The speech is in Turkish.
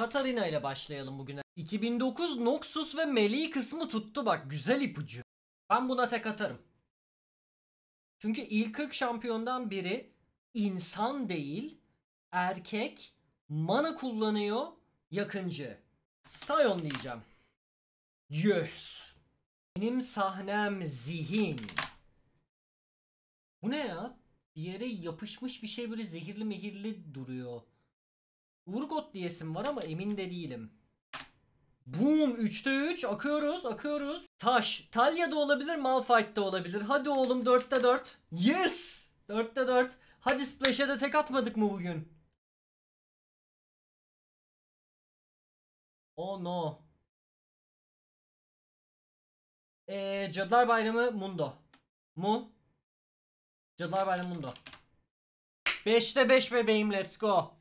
Katarina ile başlayalım bugüne. 2009 Noxus ve Meli kısmı tuttu bak güzel ipucu. Ben buna tek atarım. Çünkü ilk 40 şampiyondan biri insan değil, erkek, mana kullanıyor, yakıncı. Sion diyeceğim. Yes. Benim sahnem zihin. Bu ne ya? Bir yere yapışmış bir şey böyle zehirli mehirli duruyor. Urgot diyesim var ama emin de değilim. Boom 3'te 3 akıyoruz akıyoruz. Taş. Talya da olabilir Malphite'da olabilir. Hadi oğlum 4'te 4. Yes! 4'te 4. Hadi Splash'e de tek atmadık mı bugün? Oh no. Ee, Cadılar Bayramı Mundo. Mu? Cadılar Bayramı Mundo. 5'te 5 bebeğim let's go.